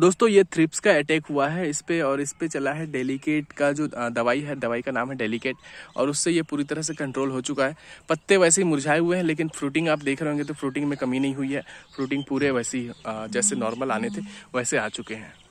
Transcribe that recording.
दोस्तों ये थ्रिप्स का अटैक हुआ है इस पर और इस पर चला है डेलीकेट का जो दवाई है दवाई का नाम है डेलीकेट और उससे ये पूरी तरह से कंट्रोल हो चुका है पत्ते वैसे ही मुरझाए हुए हैं लेकिन फ्रूटिंग आप देख रहे होंगे तो फ्रूटिंग में कमी नहीं हुई है फ्रूटिंग पूरे वैसे ही जैसे नॉर्मल आने थे वैसे आ चुके हैं